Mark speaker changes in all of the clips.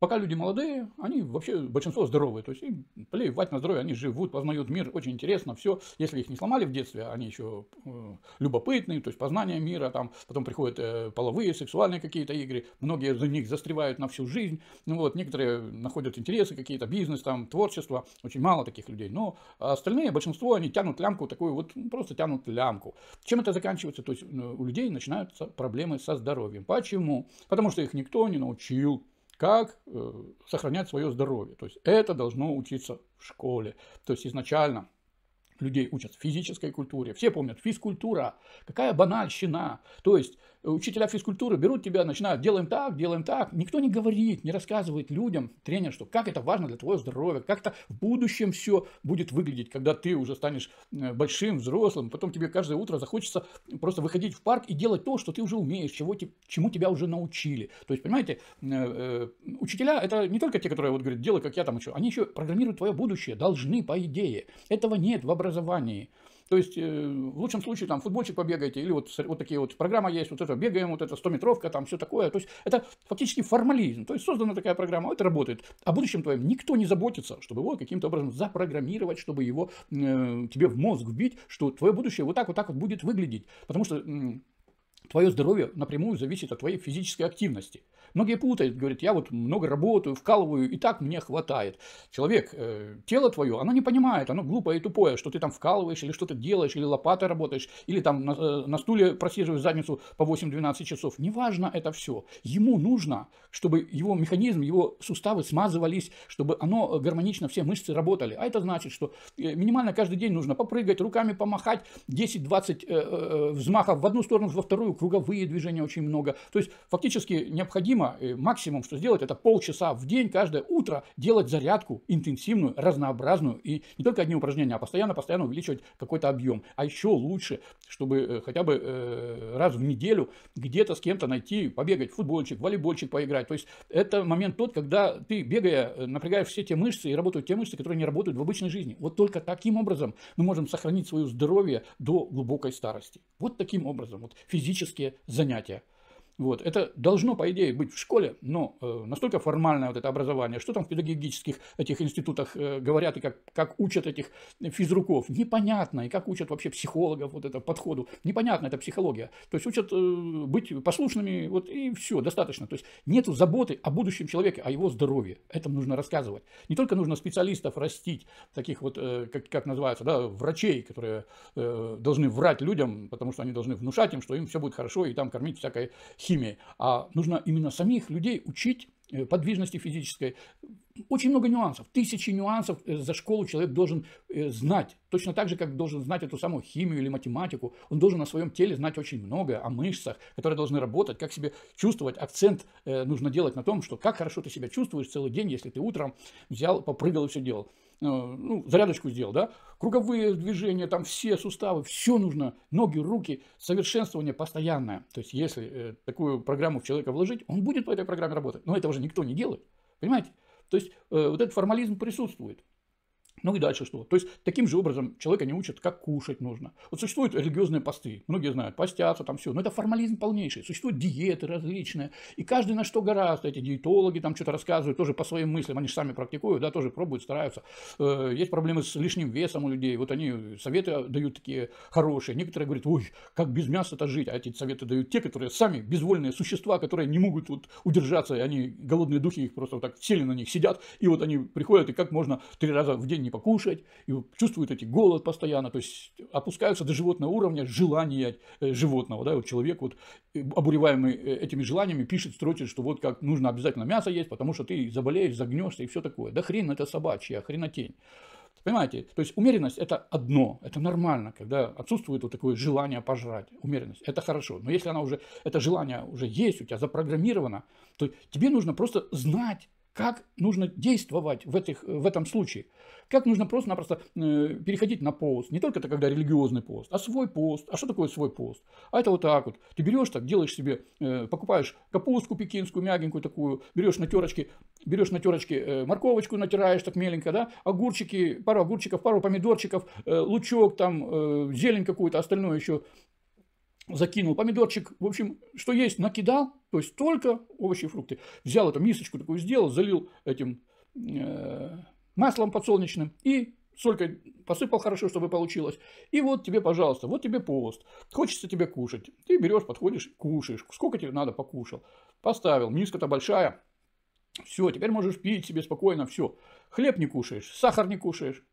Speaker 1: Пока люди молодые, они вообще большинство здоровые, то есть им плевать на здоровье, они живут, познают мир, очень интересно, все. Если их не сломали в детстве, они еще э, любопытные, то есть познание мира, там потом приходят э, половые, сексуальные какие-то игры, многие из них застревают на всю жизнь, ну вот, некоторые находят интересы какие-то, бизнес, там, творчество, очень мало таких людей, но остальные, большинство, они тянут лямку такую, вот ну, просто тянут лямку. Чем это заканчивается? То есть э, у людей начинаются проблемы со здоровьем. Почему? Потому что их никто не научил как э, сохранять свое здоровье. То есть это должно учиться в школе. То есть изначально людей учат физической культуре. Все помнят физкультура. Какая банальщина. То есть учителя физкультуры берут тебя, начинают, делаем так, делаем так. Никто не говорит, не рассказывает людям, тренер, что как это важно для твоего здоровья, как это в будущем все будет выглядеть, когда ты уже станешь э, большим, взрослым, потом тебе каждое утро захочется просто выходить в парк и делать то, что ты уже умеешь, чего, чему тебя уже научили. То есть, понимаете, э, э, учителя это не только те, которые вот говорят, делай, как я там еще, они еще программируют твое будущее, должны, по идее. Этого нет в образовании. То есть, э, в лучшем случае, там, футбольчик побегаете, или вот, вот такие вот, программа есть, вот это, бегаем, вот это, 100-метровка, там, все такое. То есть, это фактически формализм. То есть, создана такая программа, это работает. О будущем твоем никто не заботится, чтобы его каким-то образом запрограммировать, чтобы его э, тебе в мозг вбить, что твое будущее вот так вот так вот будет выглядеть. Потому что Твое здоровье напрямую зависит от твоей физической активности. Многие путают, говорят, я вот много работаю, вкалываю, и так мне хватает. Человек, э, тело твое, оно не понимает, оно глупое и тупое, что ты там вкалываешь, или что ты делаешь, или лопатой работаешь, или там на, э, на стуле просиживаешь задницу по 8-12 часов. Неважно это все. Ему нужно, чтобы его механизм, его суставы смазывались, чтобы оно гармонично, все мышцы работали. А это значит, что э, минимально каждый день нужно попрыгать, руками помахать, 10-20 э, э, э, взмахов в одну сторону, во вторую, круговые движения очень много. То есть фактически необходимо э, максимум, что сделать, это полчаса в день каждое утро делать зарядку интенсивную, разнообразную и не только одни упражнения, а постоянно-постоянно увеличивать какой-то объем. А еще лучше, чтобы э, хотя бы э, раз в неделю где-то с кем-то найти, побегать, футбольчик, волейбольчик поиграть. То есть это момент тот, когда ты, бегая, напрягаешь все те мышцы и работают те мышцы, которые не работают в обычной жизни. Вот только таким образом мы можем сохранить свое здоровье до глубокой старости. Вот таким образом, вот физически практические занятия. Вот. Это должно, по идее, быть в школе, но э, настолько формальное вот это образование, что там в педагогических этих институтах э, говорят и как, как учат этих физруков, непонятно, и как учат вообще психологов вот это подходу, непонятно, это психология. То есть учат э, быть послушными, вот и все, достаточно. То есть нету заботы о будущем человеке, о его здоровье. Это нужно рассказывать. Не только нужно специалистов растить, таких вот, э, как, как называются, да, врачей, которые э, должны врать людям, потому что они должны внушать им, что им все будет хорошо, и там кормить всякой химией, а нужно именно самих людей учить э, подвижности физической. Очень много нюансов, тысячи нюансов э, за школу человек должен э, знать. Точно так же, как должен знать эту самую химию или математику. Он должен о своем теле знать очень многое о мышцах, которые должны работать, как себя чувствовать. Акцент нужно делать на том, что как хорошо ты себя чувствуешь целый день, если ты утром взял, попрыгал и все делал. Э, ну, зарядочку сделал, да, круговые движения, там все суставы, все нужно, ноги, руки, совершенствование постоянное. То есть, если э, такую программу в человека вложить, он будет по этой программе работать. Но этого уже никто не делает, понимаете? То есть, э, вот этот формализм присутствует. Ну и дальше что? То есть, таким же образом человека не учат, как кушать нужно. Вот существуют религиозные посты. Многие знают, постятся, там все. Но это формализм полнейший. Существуют диеты различные. И каждый на что гораздо. Эти диетологи там что-то рассказывают, тоже по своим мыслям. Они же сами практикуют, да, тоже пробуют, стараются. Э, есть проблемы с лишним весом у людей. Вот они советы дают такие хорошие. Некоторые говорят, ой, как без мяса-то жить. А эти советы дают те, которые сами безвольные существа, которые не могут вот удержаться. И они, голодные духи, их просто вот так сели на них, сидят. И вот они приходят, и как можно три раза в день не покушать, и чувствуют эти голод постоянно, то есть опускаются до животного уровня желания э, животного. Да? И вот человек, вот, э, обуреваемый э, этими желаниями, пишет, строчит, что вот как нужно обязательно мясо есть, потому что ты заболеешь, загнешься и все такое. Да хрен это собачья, а хренотень. Понимаете? То есть умеренность это одно, это нормально, когда отсутствует вот такое желание пожрать. Умеренность это хорошо. Но если она уже, это желание уже есть, у тебя запрограммировано, то тебе нужно просто знать, как нужно действовать в, этих, э, в этом случае. Как нужно просто-напросто э, переходить на пост. Не только это когда религиозный пост, а свой пост. А что такое свой пост? А это вот так вот. Ты берешь так, делаешь себе, э, покупаешь капустку пекинскую, мягенькую такую, берешь на терочке, берешь на терочке морковочку, натираешь так меленько, да, огурчики, пару огурчиков, пару помидорчиков, лучок там, зелень какую-то, остальное еще закинул помидорчик, в общем, что есть, накидал, то есть только овощи и фрукты. Взял эту мисочку такую, сделал, залил этим э, маслом подсолнечным и солькой посыпал хорошо, чтобы получилось. И вот тебе, пожалуйста, вот тебе пост. Хочется тебе кушать. Ты берешь, подходишь, кушаешь. Сколько тебе надо, покушал. Поставил. Миска-то большая. Все, теперь можешь пить себе спокойно, все. Хлеб не кушаешь, сахар не кушаешь,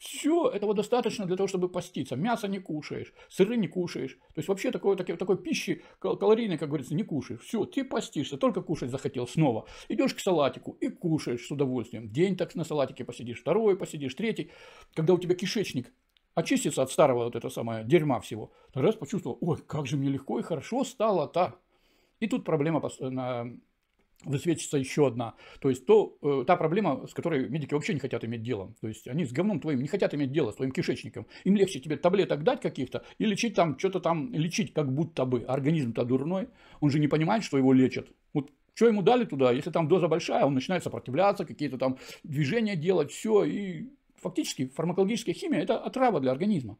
Speaker 1: все, этого достаточно для того, чтобы поститься. Мясо не кушаешь, сыры не кушаешь. То есть вообще такой, такой, такой пищи калорийной, как говорится, не кушаешь. Все, ты постишься, только кушать захотел снова. Идешь к салатику и кушаешь с удовольствием. День так на салатике посидишь, второй посидишь, третий. Когда у тебя кишечник очистится от старого вот этого самого дерьма всего, раз почувствовал, ой, как же мне легко и хорошо стало так. И тут проблема высвечится ну, еще одна. То есть то, э, та проблема, с которой медики вообще не хотят иметь дело. То есть они с говном твоим не хотят иметь дело, с твоим кишечником. Им легче тебе таблеток дать каких-то и лечить там, что-то там лечить, как будто бы. Организм-то дурной, он же не понимает, что его лечат. Вот что ему дали туда, если там доза большая, он начинает сопротивляться, какие-то там движения делать, все. И фактически фармакологическая химия – это отрава для организма.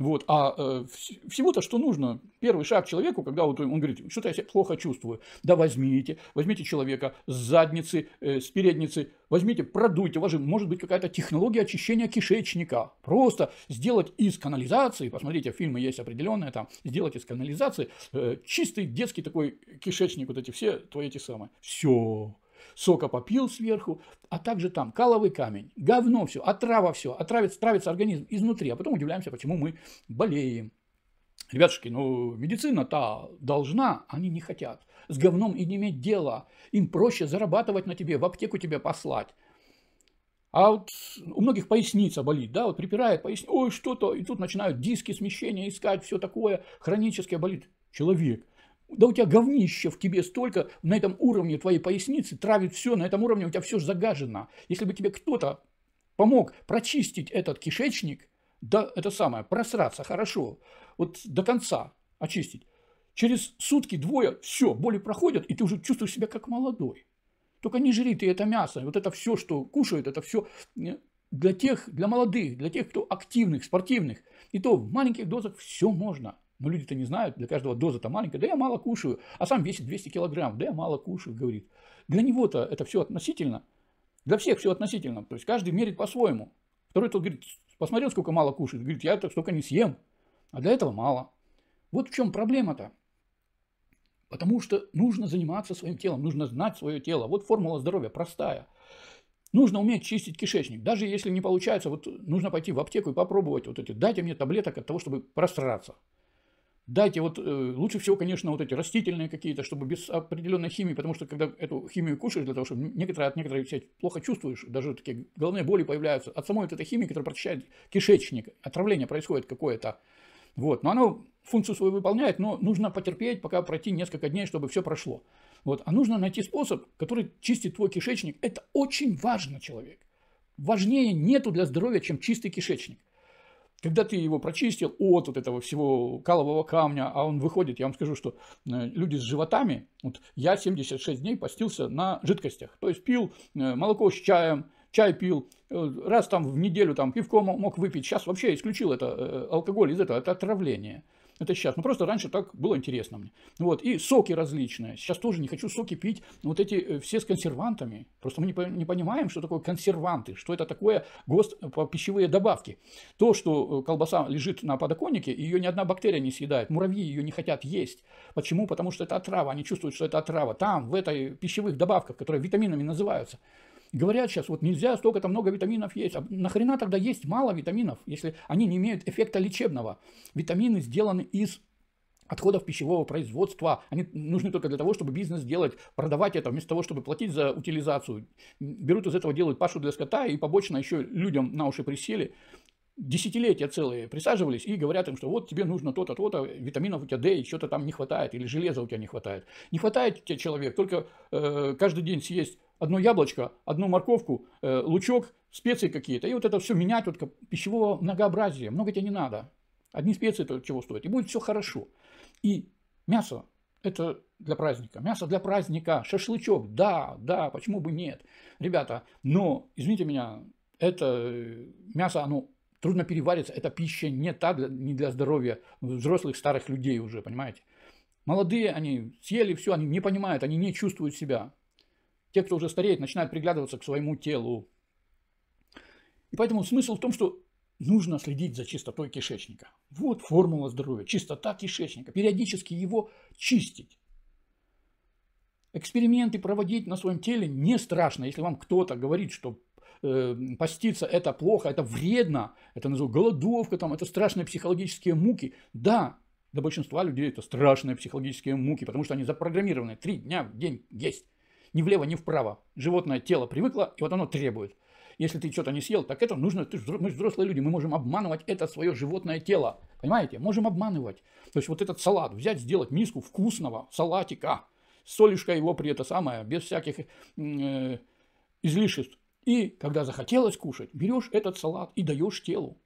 Speaker 1: Вот. А э, всего-то, что нужно, первый шаг человеку, когда вот он говорит, что-то я себя плохо чувствую, да возьмите, возьмите человека с задницы, э, с передницы, возьмите, продуйте, у вас же может быть какая-то технология очищения кишечника, просто сделать из канализации, посмотрите, фильмы есть определенные там, сделать из канализации э, чистый детский такой кишечник, вот эти все твои эти самые, все, сока попил сверху, а также там каловый камень, говно все, отрава а все, отравится, а травится организм изнутри, а потом удивляемся, почему мы болеем. Ребятушки, ну медицина-то должна, они не хотят. С говном и не иметь дела. Им проще зарабатывать на тебе, в аптеку тебе послать. А вот у многих поясница болит, да, вот припирает поясницу, ой, что-то, и тут начинают диски смещения искать, все такое, хроническое болит. Человек, да у тебя говнище в тебе столько, на этом уровне твоей поясницы травит все, на этом уровне у тебя все загажено. Если бы тебе кто-то помог прочистить этот кишечник, да, это самое, просраться хорошо, вот до конца очистить, через сутки, двое, все, боли проходят, и ты уже чувствуешь себя как молодой. Только не жри ты это мясо, вот это все, что кушают, это все э, для тех, для молодых, для тех, кто активных, спортивных. И то в маленьких дозах все можно. Но «Ну, люди-то не знают, для каждого доза-то маленькая. Да я мало кушаю, а сам весит 200 килограмм. Да я мало кушаю, говорит. Для него-то это все относительно. Для всех все относительно. То есть каждый мерит по-своему. Второй тот говорит, посмотрел, сколько мало кушает. Говорит, я так столько не съем. А для этого мало. Вот в чем проблема-то. Потому что нужно заниматься своим телом, нужно знать свое тело. Вот формула здоровья простая. Нужно уметь чистить кишечник. Даже если не получается, вот нужно пойти в аптеку и попробовать вот эти. Дайте мне таблеток от того, чтобы просраться. Дайте вот, э, лучше всего, конечно, вот эти растительные какие-то, чтобы без определенной химии, потому что когда эту химию кушаешь, для того, чтобы некоторые от некоторых себя плохо чувствуешь, даже такие головные боли появляются от самой вот этой химии, которая прочищает кишечник, отравление происходит какое-то. Вот, но оно функцию свою выполняет, но нужно потерпеть, пока пройти несколько дней, чтобы все прошло. Вот, а нужно найти способ, который чистит твой кишечник. Это очень важно, человек. Важнее нету для здоровья, чем чистый кишечник. Когда ты его прочистил от вот этого всего калового камня, а он выходит, я вам скажу, что э, люди с животами, вот я 76 дней постился на жидкостях, то есть пил э, молоко с чаем, чай пил, э, раз там в неделю там пивко мог выпить, сейчас вообще исключил это алкоголь из этого, это отравление это сейчас. Ну, просто раньше так было интересно мне. Ну вот. И соки различные. Сейчас тоже не хочу соки пить. Вот эти э, все с консервантами. Просто мы не, не понимаем, что такое консерванты, что это такое гост э, по пищевые добавки. То, что э, колбаса лежит на подоконнике, ее ни одна бактерия не съедает. Муравьи ее не хотят есть. Почему? Потому что это отрава. Они чувствуют, что это отрава. Там, в этой пищевых добавках, которые витаминами называются. Говорят сейчас, вот нельзя, столько-то много витаминов есть. А нахрена тогда есть мало витаминов, если они не имеют эффекта лечебного? Витамины сделаны из отходов пищевого производства. Они нужны только для того, чтобы бизнес делать, продавать это, вместо того, чтобы платить за утилизацию. Берут из этого, делают пашу для скота и побочно еще людям на уши присели. Десятилетия целые присаживались и говорят им, что вот тебе нужно то-то, то-то, витаминов у тебя D, что-то там не хватает, или железа у тебя не хватает. Не хватает тебе человек, только э, каждый день съесть одно яблочко, одну морковку, э, лучок, специи какие-то. И вот это все менять вот пищевого многообразия. Много тебе не надо. Одни специи это чего стоит. И будет все хорошо. И мясо – это для праздника. Мясо для праздника. Шашлычок – да, да, почему бы нет. Ребята, но, извините меня, это э, мясо, оно трудно переварится. Эта пища не, та для, не для здоровья взрослых старых людей уже, понимаете. Молодые они съели все, они не понимают, они не чувствуют себя. Те, кто уже стареет, начинают приглядываться к своему телу. И поэтому смысл в том, что нужно следить за чистотой кишечника. Вот формула здоровья. Чистота кишечника. Периодически его чистить. Эксперименты проводить на своем теле не страшно. Если вам кто-то говорит, что э, поститься это плохо, это вредно, это называют голодовка, там, это страшные психологические муки. Да, для большинства людей это страшные психологические муки, потому что они запрограммированы три дня в день есть ни влево, ни вправо. Животное тело привыкло, и вот оно требует. Если ты что-то не съел, так это нужно, ты, мы взрослые люди, мы можем обманывать это свое животное тело. Понимаете? Можем обманывать. То есть вот этот салат, взять, сделать миску вкусного салатика, солишка его при это самое, без всяких э, излишеств. И когда захотелось кушать, берешь этот салат и даешь телу.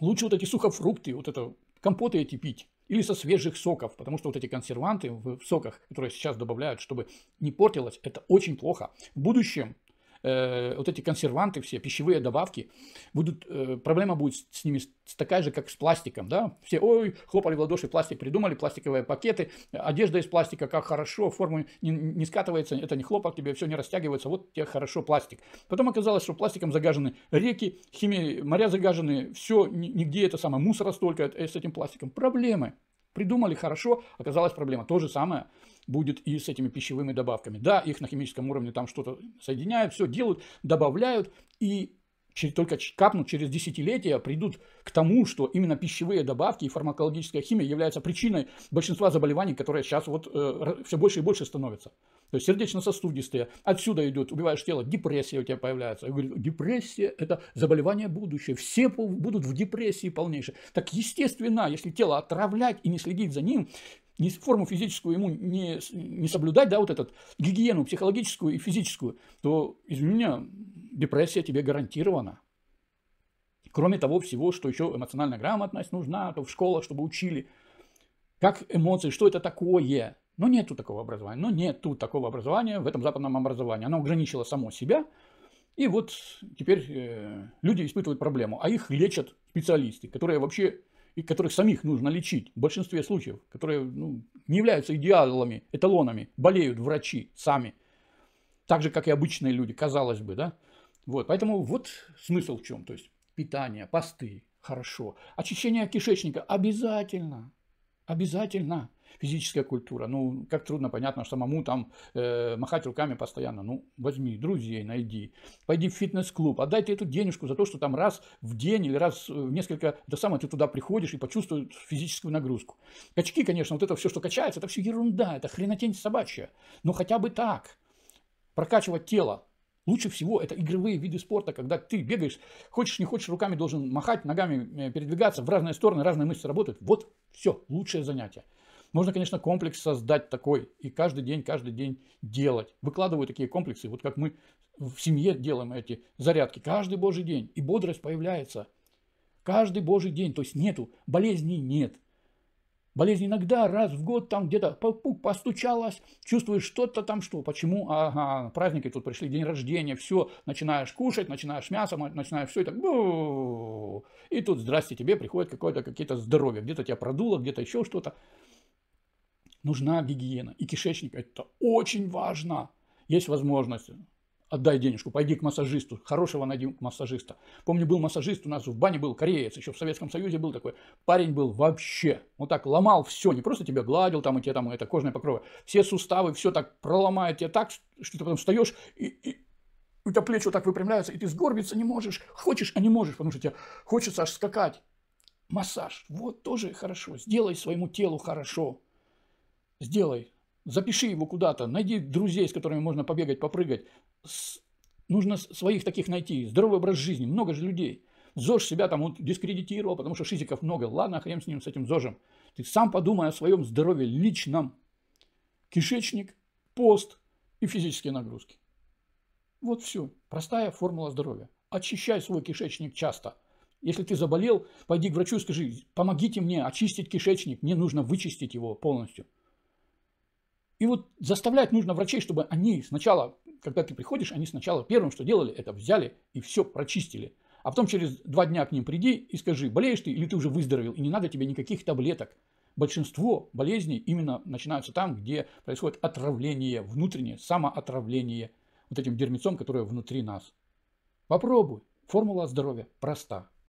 Speaker 1: Лучше вот эти сухофрукты, вот это компоты эти пить или со свежих соков, потому что вот эти консерванты в соках, которые сейчас добавляют, чтобы не портилось, это очень плохо. В будущем Э, вот эти консерванты все, пищевые добавки, будут, э, проблема будет с, с ними такая же, как с пластиком, да, все, ой, хлопали в ладоши, пластик придумали, пластиковые пакеты, одежда из пластика, как хорошо, форма не, не скатывается, это не хлопок, тебе все не растягивается, вот тебе хорошо пластик. Потом оказалось, что пластиком загажены реки, химии моря загажены, все, нигде это самое, мусора столько э, с этим пластиком, проблемы. Придумали хорошо, оказалась проблема. То же самое будет и с этими пищевыми добавками. Да, их на химическом уровне там что-то соединяют, все делают, добавляют, и только капнут через десятилетия, придут к тому, что именно пищевые добавки и фармакологическая химия являются причиной большинства заболеваний, которые сейчас вот э, все больше и больше становятся. То есть сердечно-сосудистые. Отсюда идет, убиваешь тело, депрессия у тебя появляется. Я говорю, депрессия – это заболевание будущее. Все будут в депрессии полнейшей. Так естественно, если тело отравлять и не следить за ним, не форму физическую ему не, не соблюдать, да, вот этот гигиену психологическую и физическую, то, извини меня, депрессия тебе гарантирована. Кроме того всего, что еще эмоциональная грамотность нужна, то в школах, чтобы учили, как эмоции, что это такое. Но ну, нету такого образования, но ну, нету такого образования в этом западном образовании. Оно ограничило само себя, и вот теперь э, люди испытывают проблему, а их лечат специалисты, которые вообще и которых самих нужно лечить в большинстве случаев, которые ну, не являются идеалами, эталонами, болеют врачи сами, так же как и обычные люди, казалось бы, да. Вот, поэтому вот смысл в чем. То есть питание, посты, хорошо. Очищение кишечника обязательно. Обязательно физическая культура. Ну, как трудно, понятно, самому там э, махать руками постоянно. Ну, возьми друзей, найди. Пойди в фитнес-клуб, отдайте эту денежку за то, что там раз в день или раз в несколько, да самое, ты туда приходишь и почувствуешь физическую нагрузку. Качки, конечно, вот это все, что качается, это все ерунда, это хренотень собачья. Но хотя бы так. Прокачивать тело, Лучше всего это игровые виды спорта, когда ты бегаешь, хочешь не хочешь, руками должен махать, ногами э, передвигаться, в разные стороны, разные мышцы работают. Вот все, лучшее занятие. Можно, конечно, комплекс создать такой и каждый день, каждый день делать. Выкладываю такие комплексы, вот как мы в семье делаем эти зарядки. Каждый божий день. И бодрость появляется. Каждый божий день. То есть нету, болезней нет. Болезнь иногда раз в год там где-то постучалась, чувствуешь что-то там что, почему, ага, праздники тут пришли, день рождения, все, начинаешь кушать, начинаешь мясо, начинаешь все, и так, и тут, здрасте, тебе приходит какое-то, какие-то здоровье, где-то тебя продуло, где-то еще что-то. Нужна гигиена, и кишечник, это очень важно. Есть возможность отдай денежку, пойди к массажисту, хорошего найди массажиста. Помню, был массажист, у нас в бане был кореец, еще в Советском Союзе был такой, парень был вообще, вот так ломал все, не просто тебя гладил там, и тебе там это кожное покрово, все суставы, все так проломает тебе так, что ты потом встаешь и, и у тебя плечи вот так выпрямляются, и ты сгорбиться не можешь, хочешь, а не можешь, потому что тебе хочется аж скакать. Массаж, вот тоже хорошо, сделай своему телу хорошо, сделай, запиши его куда-то, найди друзей, с которыми можно побегать, попрыгать. С... Нужно своих таких найти, здоровый образ жизни, много же людей. ЗОЖ себя там он дискредитировал, потому что шизиков много. Ладно, хрен с ним, с этим ЗОЖем. Ты сам подумай о своем здоровье личном. Кишечник, пост и физические нагрузки. Вот все. Простая формула здоровья. Очищай свой кишечник часто. Если ты заболел, пойди к врачу и скажи, помогите мне очистить кишечник, мне нужно вычистить его полностью. И вот заставлять нужно врачей, чтобы они сначала, когда ты приходишь, они сначала первым, что делали, это взяли и все прочистили. А потом через два дня к ним приди и скажи, болеешь ты или ты уже выздоровел, и не надо тебе никаких таблеток. Большинство болезней именно начинаются там, где происходит отравление внутреннее, самоотравление вот этим дермицом, которое внутри нас. Попробуй. Формула здоровья проста.